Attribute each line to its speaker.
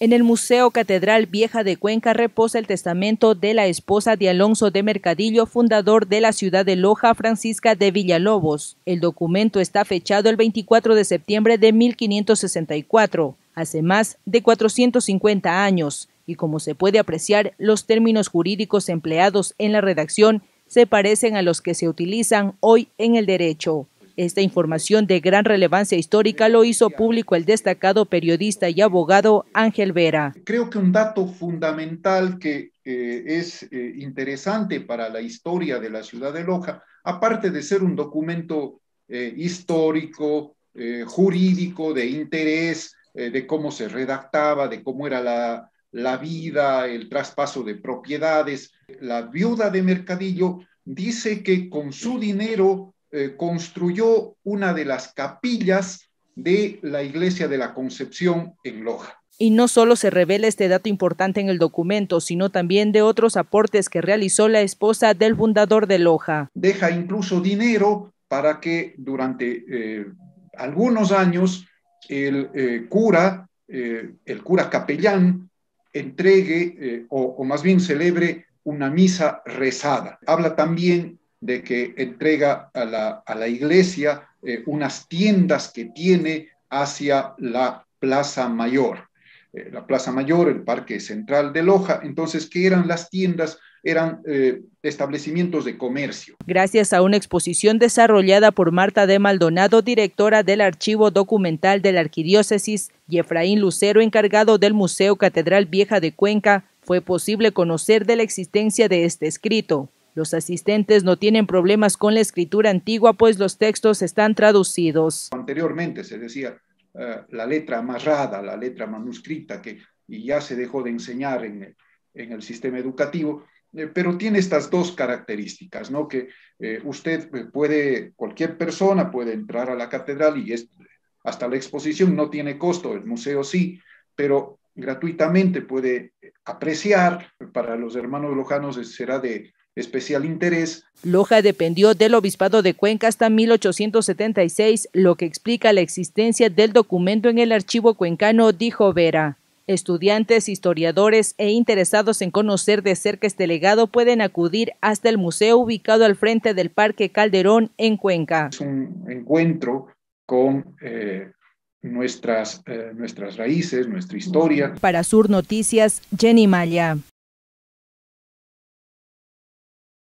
Speaker 1: En el Museo Catedral Vieja de Cuenca reposa el testamento de la esposa de Alonso de Mercadillo, fundador de la ciudad de Loja, Francisca de Villalobos. El documento está fechado el 24 de septiembre de 1564, hace más de 450 años, y como se puede apreciar, los términos jurídicos empleados en la redacción se parecen a los que se utilizan hoy en el derecho. Esta información de gran relevancia histórica lo hizo público el destacado periodista y abogado Ángel Vera.
Speaker 2: Creo que un dato fundamental que es eh, interesante para la historia de la ciudad de Loja, aparte de ser un documento eh, histórico, eh, jurídico, de interés, de cómo se redactaba, de cómo era la, la vida, el traspaso de propiedades. La viuda de Mercadillo dice que con su dinero eh, construyó una de las capillas de la iglesia de la Concepción
Speaker 1: en Loja. Y no solo se revela este dato importante en el documento, sino también de otros aportes que realizó la esposa del fundador de Loja.
Speaker 2: Deja incluso dinero para que durante eh, algunos años el eh, cura, el cura capellán, entregue o, o más bien celebre una misa rezada. Habla también de que entrega a la, a la iglesia eh, unas tiendas que tiene hacia la Plaza Mayor. Eh, la Plaza Mayor, el Parque Central de Loja. Entonces, ¿qué eran las tiendas? eran eh, establecimientos de comercio.
Speaker 1: Gracias a una exposición desarrollada por Marta de Maldonado, directora del Archivo Documental de la Arquidiócesis, y Efraín Lucero, encargado del Museo Catedral Vieja de Cuenca, fue posible conocer de la existencia de este escrito. Los asistentes no tienen problemas con la escritura antigua, pues los textos están traducidos. Anteriormente se decía
Speaker 2: eh, la letra amarrada, la letra manuscrita, que ya se dejó de enseñar en, el sistema educativo, eh, pero tiene estas dos características, ¿no? Que eh, usted puede, cualquier persona puede entrar a la catedral y hasta la exposición no tiene costo, el museo sí, pero gratuitamente puede apreciar, para los hermanos lojanos será de especial interés.
Speaker 1: Loja dependió del Obispado de Cuenca hasta 1876, lo que explica la existencia del documento en el archivo cuencano, dijo Vera. Estudiantes, historiadores e interesados en conocer de cerca este legado pueden acudir hasta el museo ubicado al frente del Parque Calderón en Cuenca. Es un
Speaker 2: encuentro con eh, nuestras, eh, nuestras raíces,
Speaker 1: nuestra historia. Para Sur Noticias, Jenny Maya.